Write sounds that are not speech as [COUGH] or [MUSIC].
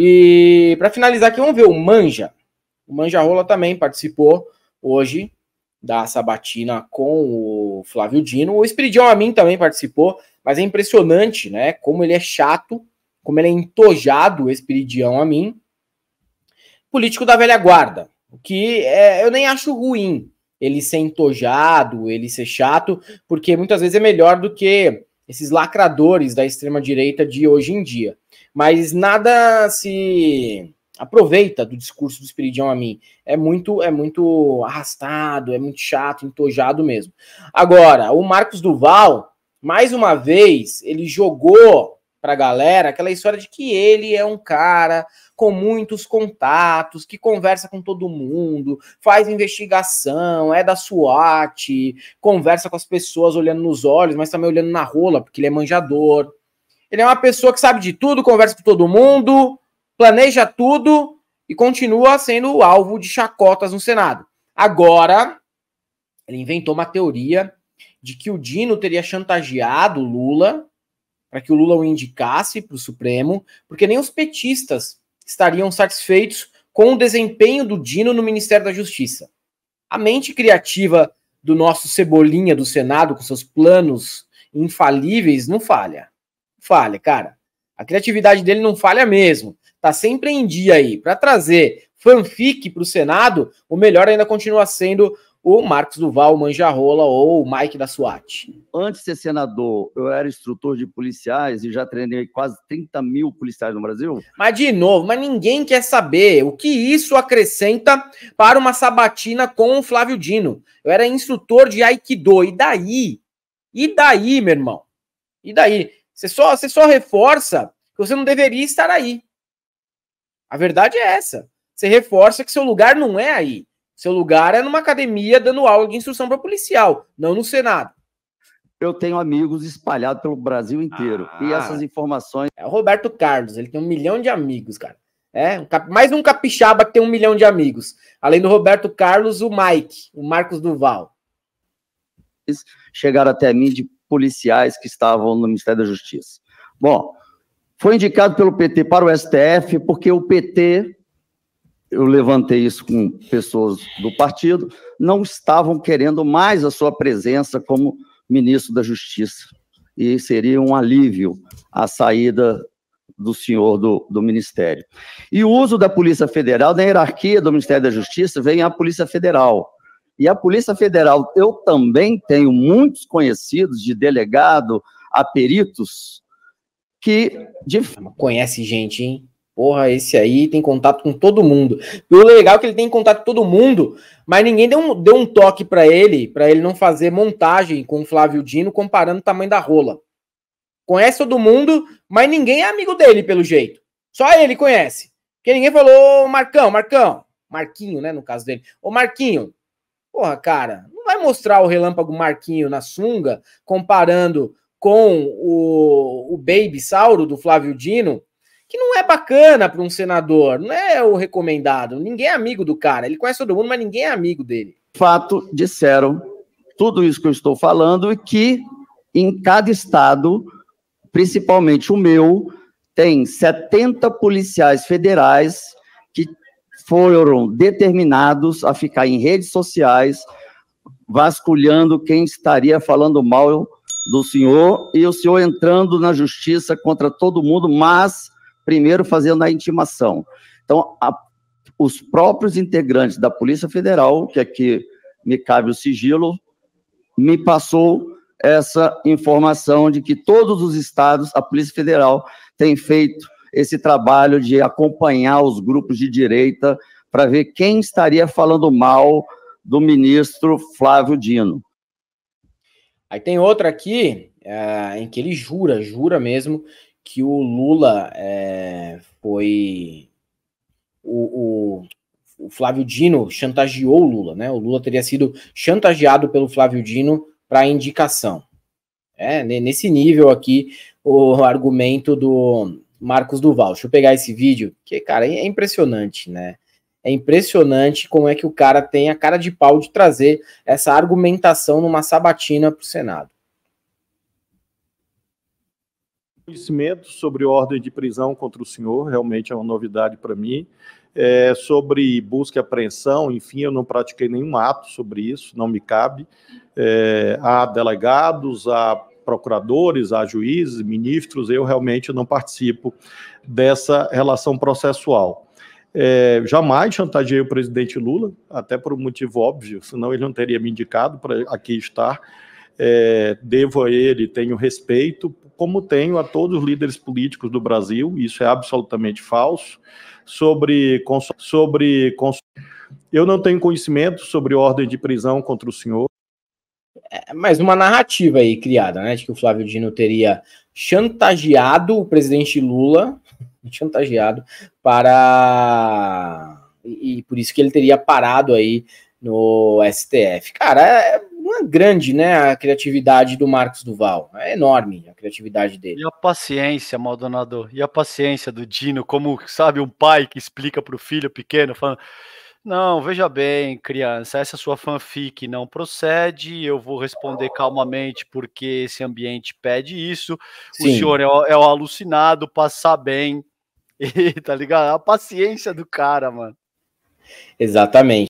E para finalizar aqui, vamos ver o Manja. O Manja Rola também participou hoje da sabatina com o Flávio Dino. O Espiridião Amin também participou, mas é impressionante, né? Como ele é chato, como ele é entojado, o Espiridião Amin. Político da velha guarda, o que é, eu nem acho ruim ele ser entojado, ele ser chato, porque muitas vezes é melhor do que esses lacradores da extrema-direita de hoje em dia mas nada se aproveita do discurso do Espiridão a mim. É muito, é muito arrastado, é muito chato, entojado mesmo. Agora, o Marcos Duval, mais uma vez, ele jogou pra galera aquela história de que ele é um cara com muitos contatos, que conversa com todo mundo, faz investigação, é da SWAT, conversa com as pessoas olhando nos olhos, mas também olhando na rola, porque ele é manjador. Ele é uma pessoa que sabe de tudo, conversa com todo mundo, planeja tudo e continua sendo alvo de chacotas no Senado. Agora, ele inventou uma teoria de que o Dino teria chantageado Lula para que o Lula o indicasse para o Supremo, porque nem os petistas estariam satisfeitos com o desempenho do Dino no Ministério da Justiça. A mente criativa do nosso Cebolinha do Senado, com seus planos infalíveis, não falha falha, cara. A criatividade dele não falha mesmo. Tá sempre em dia aí. Para trazer fanfic para o Senado, o melhor ainda continua sendo o Marcos Duval, o Manjarrola ou o Mike da SWAT. Antes de ser senador, eu era instrutor de policiais e já treinei quase 30 mil policiais no Brasil. Mas, de novo, mas ninguém quer saber o que isso acrescenta para uma sabatina com o Flávio Dino. Eu era instrutor de Aikido, e daí? E daí, meu irmão? E daí? Você só, você só reforça que você não deveria estar aí. A verdade é essa. Você reforça que seu lugar não é aí. Seu lugar é numa academia dando aula de instrução para policial, não no Senado. Eu tenho amigos espalhados pelo Brasil inteiro. Ah, e essas informações. É o Roberto Carlos, ele tem um milhão de amigos, cara. É, mais um capixaba que tem um milhão de amigos. Além do Roberto Carlos, o Mike, o Marcos Duval. Chegaram até mim de policiais que estavam no Ministério da Justiça. Bom, foi indicado pelo PT para o STF, porque o PT, eu levantei isso com pessoas do partido, não estavam querendo mais a sua presença como ministro da Justiça. E seria um alívio a saída do senhor do, do Ministério. E o uso da Polícia Federal, da hierarquia do Ministério da Justiça, vem a Polícia Federal. E a Polícia Federal, eu também tenho muitos conhecidos de delegado a peritos que. De... Conhece gente, hein? Porra, esse aí tem contato com todo mundo. E o legal é que ele tem contato com todo mundo, mas ninguém deu um, deu um toque para ele, para ele não fazer montagem com o Flávio Dino comparando o tamanho da rola. Conhece todo mundo, mas ninguém é amigo dele, pelo jeito. Só ele conhece. Porque ninguém falou, Marcão, Marcão, Marquinho, né, no caso dele. Ô, Marquinho, Porra, cara, não vai mostrar o relâmpago Marquinho na sunga comparando com o, o Baby Sauro do Flávio Dino, que não é bacana para um senador, não é o recomendado. Ninguém é amigo do cara. Ele conhece todo mundo, mas ninguém é amigo dele. Fato, disseram tudo isso que eu estou falando e que em cada estado, principalmente o meu, tem 70 policiais federais que foram determinados a ficar em redes sociais vasculhando quem estaria falando mal do senhor e o senhor entrando na justiça contra todo mundo, mas primeiro fazendo a intimação. Então, a, os próprios integrantes da Polícia Federal, que aqui me cabe o sigilo, me passou essa informação de que todos os estados, a Polícia Federal tem feito esse trabalho de acompanhar os grupos de direita para ver quem estaria falando mal do ministro Flávio Dino. Aí tem outra aqui é, em que ele jura, jura mesmo, que o Lula é, foi. O, o, o, Flávio Dino chantageou o Lula, né? O Lula teria sido chantageado pelo Flávio Dino para indicação. É, nesse nível aqui, o argumento do, Marcos Duval. Deixa eu pegar esse vídeo, que, cara, é impressionante, né? É impressionante como é que o cara tem a cara de pau de trazer essa argumentação numa sabatina para o Senado. Conhecimento sobre ordem de prisão contra o senhor, realmente é uma novidade para mim. É, sobre busca e apreensão, enfim, eu não pratiquei nenhum ato sobre isso, não me cabe. É, há delegados, há procuradores, a juízes, ministros, eu realmente não participo dessa relação processual. É, jamais chantageei o presidente Lula, até por um motivo óbvio, senão ele não teria me indicado para aqui estar. É, devo a ele, tenho respeito, como tenho a todos os líderes políticos do Brasil, isso é absolutamente falso. Sobre. sobre Eu não tenho conhecimento sobre ordem de prisão contra o senhor, é, mais uma narrativa aí criada, né? De que o Flávio Dino teria chantageado o presidente Lula, [LAUGHS] chantageado para. E, e por isso que ele teria parado aí no STF. Cara, é, é uma grande, né? A criatividade do Marcos Duval. É enorme a criatividade dele. E a paciência, Maldonado. E a paciência do Dino, como, sabe, um pai que explica para o filho pequeno, falando não, veja bem, criança, essa sua fanfic não procede, eu vou responder calmamente porque esse ambiente pede isso. Sim. O senhor é o, é o alucinado, passar bem. E, [LAUGHS] tá ligado? A paciência do cara, mano. Exatamente.